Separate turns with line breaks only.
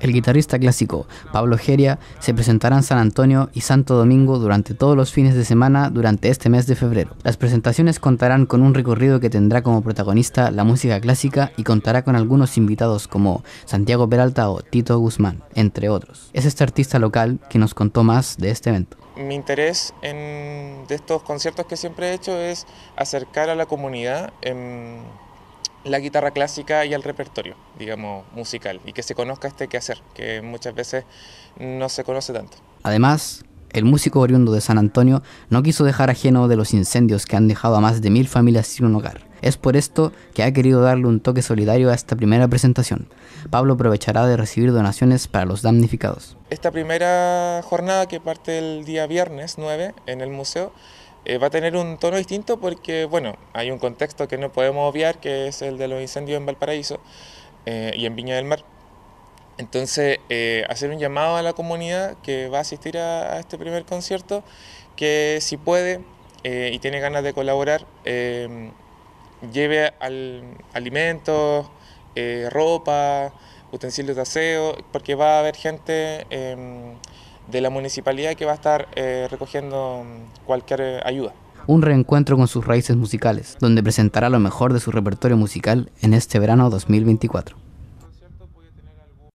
El guitarrista clásico Pablo Geria se presentará en San Antonio y Santo Domingo durante todos los fines de semana durante este mes de febrero. Las presentaciones contarán con un recorrido que tendrá como protagonista la música clásica y contará con algunos invitados como Santiago Peralta o Tito Guzmán, entre otros. Es este artista local que nos contó más de este evento.
Mi interés en, de estos conciertos que siempre he hecho es acercar a la comunidad. En la guitarra clásica y el repertorio, digamos, musical, y que se conozca este quehacer, que muchas veces no se conoce tanto.
Además, el músico oriundo de San Antonio no quiso dejar ajeno de los incendios que han dejado a más de mil familias sin un hogar. Es por esto que ha querido darle un toque solidario a esta primera presentación. Pablo aprovechará de recibir donaciones para los damnificados.
Esta primera jornada que parte el día viernes 9 en el museo eh, va a tener un tono distinto porque, bueno, hay un contexto que no podemos obviar, que es el de los incendios en Valparaíso eh, y en Viña del Mar. Entonces, eh, hacer un llamado a la comunidad que va a asistir a, este primer concierto, que si puede y tiene ganas de colaborar, lleve al, alimentos, ropa, utensilios de aseo, porque va a haber gente em, de la municipalidad que va a estar eh, recogiendo mm, cualquier eh, ayuda.
Un reencuentro con sus raíces musicales, donde presentará lo mejor de su repertorio musical en este verano 2024.